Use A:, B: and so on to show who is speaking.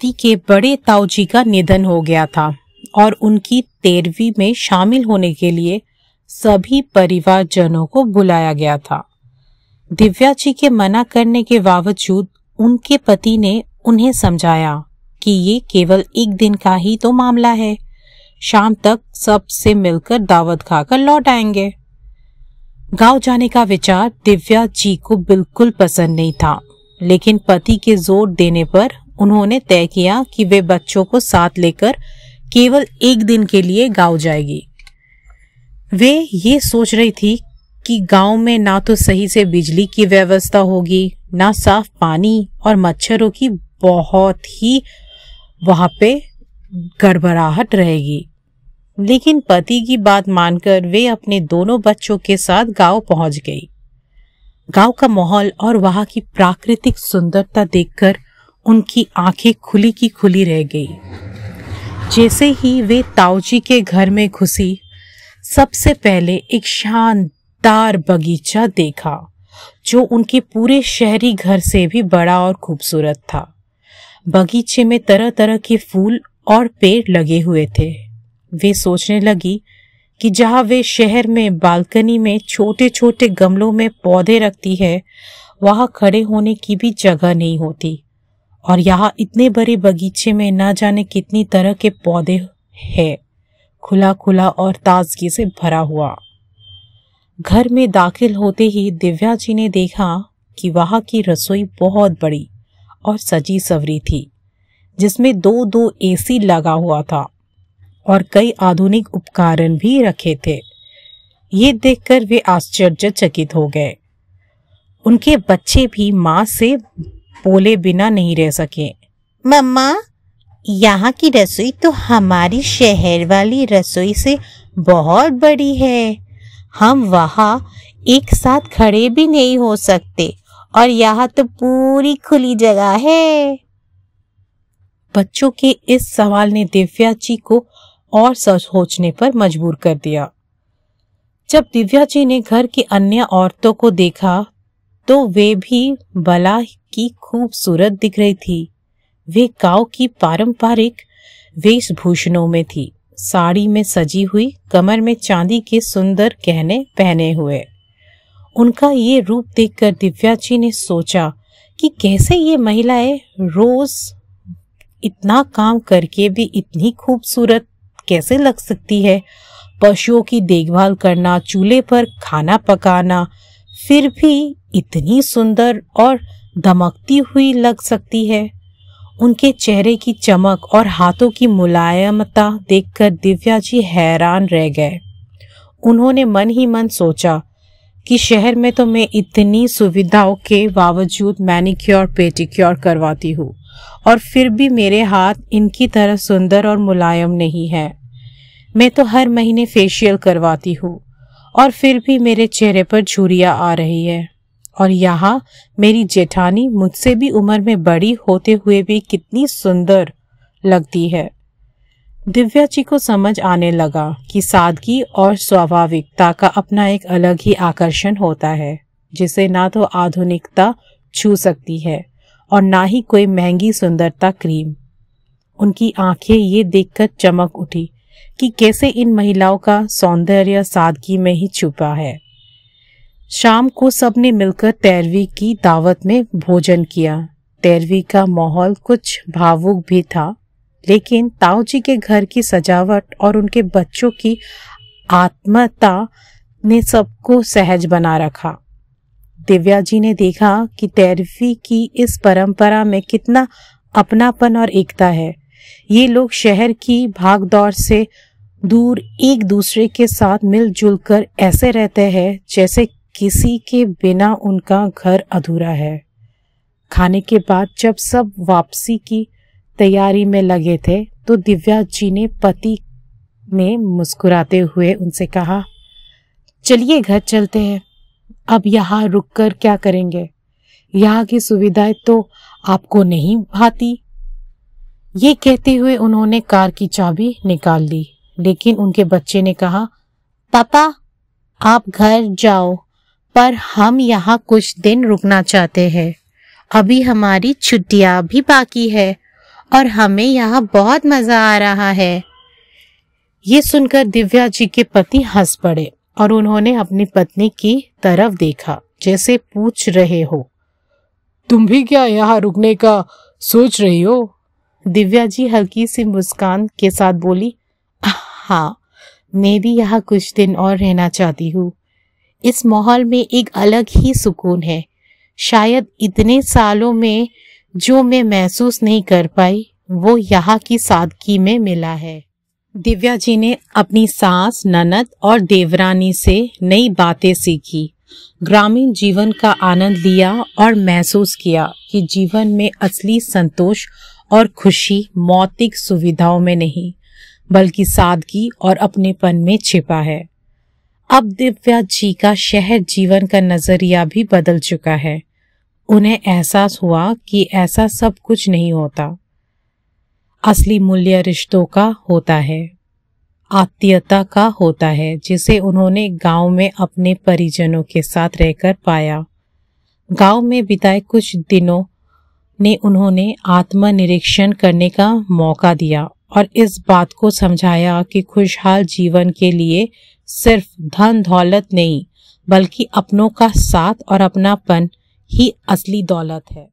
A: पति के बड़े ताऊजी का निधन हो गया था और उनकी तेरहवीं में शामिल होने के लिए सभी परिवार जनों को बुलाया गया था दिव्या जी के मना करने के बावजूद उनके पति ने उन्हें समझाया कि ये केवल एक दिन का ही तो मामला है शाम तक सबसे मिलकर दावत खाकर लौट आएंगे गांव जाने का विचार दिव्या जी को बिल्कुल पसंद नहीं था लेकिन पति के जोर देने पर उन्होंने तय किया कि वे बच्चों को साथ लेकर केवल एक दिन के लिए गांव जाएगी वे ये सोच रही थी कि गांव में ना तो सही से बिजली की व्यवस्था होगी ना साफ पानी और मच्छरों की बहुत ही वहां पे गड़बड़ाहट रहेगी लेकिन पति की बात मानकर वे अपने दोनों बच्चों के साथ गांव पहुंच गई गांव का माहौल और वहां की प्राकृतिक सुंदरता देखकर उनकी आंखें खुली की खुली रह गई जैसे ही वे ताऊजी के घर में घुसी सबसे पहले एक शानदार बगीचा देखा जो उनके पूरे शहरी घर से भी बड़ा और खूबसूरत था बगीचे में तरह तरह के फूल और पेड़ लगे हुए थे वे सोचने लगी कि जहाँ वे शहर में बालकनी में छोटे छोटे गमलों में पौधे रखती है वहाँ खड़े होने की भी जगह नहीं होती और यहाँ इतने बड़े बगीचे में ना जाने कितनी तरह के पौधे हैं खुला खुला और ताजगी से भरा हुआ घर में दाखिल होते ही दिव्या जी ने देखा कि वहाँ की रसोई बहुत बड़ी और सजी सवरी थी जिसमें दो दो एसी लगा हुआ था और कई आधुनिक उपकरण भी रखे थे ये देखकर वे आश्चर्यचकित हो गए उनके बच्चे भी माँ से बोले बिना नहीं रह सके मम्मा यहाँ की रसोई तो हमारी शहर वाली रसोई से बहुत बड़ी है हम वहाँ एक साथ खड़े भी नहीं हो सकते और यहाँ तो पूरी खुली जगह है बच्चों के इस सवाल ने दिव्या जी को और सोचने पर मजबूर कर दिया जब दिव्या जी ने घर की अन्य औरतों को देखा तो वे भी बला की खूबसूरत दिख रही थी वे काव की पारंपरिक वेशभूषणों में थी साड़ी में सजी हुई कमर में चांदी के सुंदर गहने पहने हुए उनका ये रूप देखकर जी ने सोचा कि कैसे ये महिलाएं रोज इतना काम करके भी इतनी खूबसूरत कैसे लग सकती है पशुओं की देखभाल करना चूल्हे पर खाना पकाना फिर भी इतनी सुंदर और दमकती हुई लग सकती है उनके चेहरे की चमक और हाथों की मुलायमता देखकर दिव्या जी हैरान रह गए उन्होंने मन ही मन सोचा कि शहर में तो मैं इतनी सुविधाओं के बावजूद मैनिक्योर पेटिक्योर करवाती हूँ और फिर भी मेरे हाथ इनकी तरह सुंदर और मुलायम नहीं है मैं तो हर महीने फेशियल करवाती हूँ और फिर भी मेरे चेहरे पर झुरियाँ आ रही है और यहाँ मेरी जेठानी मुझसे भी उम्र में बड़ी होते हुए भी कितनी सुंदर लगती है दिव्या जी को समझ आने लगा कि सादगी और स्वाभाविकता का अपना एक अलग ही आकर्षण होता है जिसे ना तो आधुनिकता छू सकती है और ना ही कोई महंगी सुंदरता क्रीम उनकी आंखें ये देखकर चमक उठी कि कैसे इन महिलाओं का सौंदर्य सादगी में ही छुपा है शाम को सबने मिलकर तैरवी की दावत में भोजन किया तैरवी का माहौल कुछ भावुक भी था लेकिन ताऊजी के घर की सजावट और उनके बच्चों की आत्मता ने सबको सहज बना रखा दिव्या जी ने देखा कि तैरवी की इस परंपरा में कितना अपनापन और एकता है ये लोग शहर की भागदौड़ से दूर एक दूसरे के साथ मिलजुल कर ऐसे रहते हैं जैसे किसी के बिना उनका घर अधूरा है खाने के बाद जब सब वापसी की तैयारी में लगे थे तो दिव्या जी ने पति में मुस्कुराते हुए उनसे कहा चलिए घर चलते हैं अब यहाँ रुक कर क्या करेंगे यहाँ की सुविधाएं तो आपको नहीं भाती ये कहते हुए उन्होंने कार की चाबी निकाल ली लेकिन उनके बच्चे ने कहा पापा आप घर जाओ पर हम यहाँ कुछ दिन रुकना चाहते हैं अभी हमारी छुट्टियाँ भी बाकी है और हमें यहाँ बहुत मज़ा आ रहा है ये सुनकर दिव्या जी के पति हंस पड़े और उन्होंने अपनी पत्नी की तरफ देखा जैसे पूछ रहे हो तुम भी क्या यहाँ रुकने का सोच रही हो दिव्या जी हल्की सी मुस्कान के साथ बोली हाँ मैं भी यहाँ कुछ दिन और रहना चाहती हूँ इस माहौल में एक अलग ही सुकून है शायद इतने सालों में जो मैं महसूस नहीं कर पाई वो यहाँ की सादगी में मिला है दिव्या जी ने अपनी सास ननद और देवरानी से नई बातें सीखी ग्रामीण जीवन का आनंद लिया और महसूस किया कि जीवन में असली संतोष और खुशी मौतिक सुविधाओं में नहीं बल्कि सादगी और अपनेपन में छिपा है अब दिव्या जी का शहर जीवन का नजरिया भी बदल चुका है उन्हें एहसास हुआ कि ऐसा सब कुछ नहीं होता असली मूल्य रिश्तों का होता है आत्मीयता का होता है जिसे उन्होंने गांव में अपने परिजनों के साथ रहकर पाया गांव में बिताए कुछ दिनों ने उन्होंने आत्मनिरीक्षण करने का मौका दिया और इस बात को समझाया कि खुशहाल जीवन के लिए सिर्फ धन दौलत नहीं बल्कि अपनों का साथ और अपनापन ही असली दौलत है